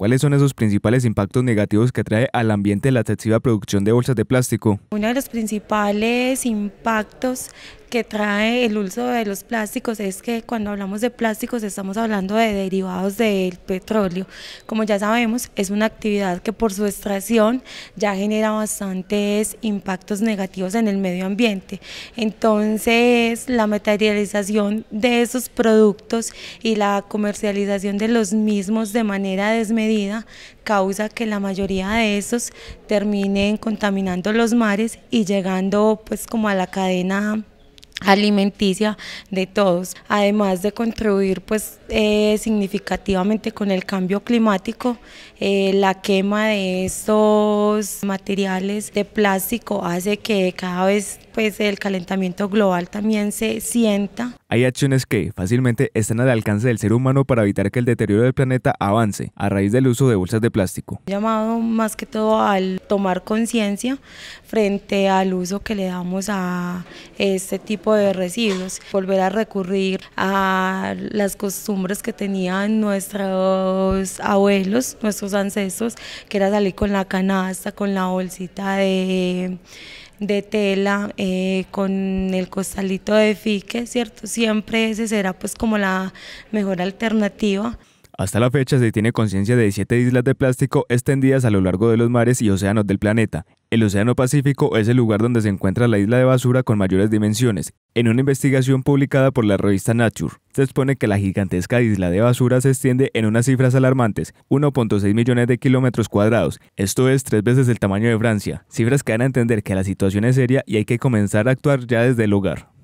¿Cuáles son esos principales impactos negativos que trae al ambiente la excesiva producción de bolsas de plástico? Uno de los principales impactos que trae el uso de los plásticos es que cuando hablamos de plásticos estamos hablando de derivados del petróleo. Como ya sabemos, es una actividad que por su extracción ya genera bastantes impactos negativos en el medio ambiente. Entonces, la materialización de esos productos y la comercialización de los mismos de manera desmedida causa que la mayoría de esos terminen contaminando los mares y llegando pues como a la cadena alimenticia de todos, además de contribuir pues eh, significativamente con el cambio climático, eh, la quema de estos materiales de plástico hace que cada vez pues el calentamiento global también se sienta. Hay acciones que fácilmente están al alcance del ser humano para evitar que el deterioro del planeta avance a raíz del uso de bolsas de plástico. Llamado más que todo al tomar conciencia frente al uso que le damos a este tipo de residuos, volver a recurrir a las costumbres que tenían nuestros abuelos, nuestros ancestros, que era salir con la canasta, con la bolsita de de tela, eh, con el costalito de fique, ¿cierto? Siempre ese será pues como la mejor alternativa. Hasta la fecha se tiene conciencia de 17 islas de plástico extendidas a lo largo de los mares y océanos del planeta. El Océano Pacífico es el lugar donde se encuentra la isla de basura con mayores dimensiones. En una investigación publicada por la revista Nature, se expone que la gigantesca isla de basura se extiende en unas cifras alarmantes, 1.6 millones de kilómetros cuadrados, esto es tres veces el tamaño de Francia, cifras que dan a entender que la situación es seria y hay que comenzar a actuar ya desde el lugar.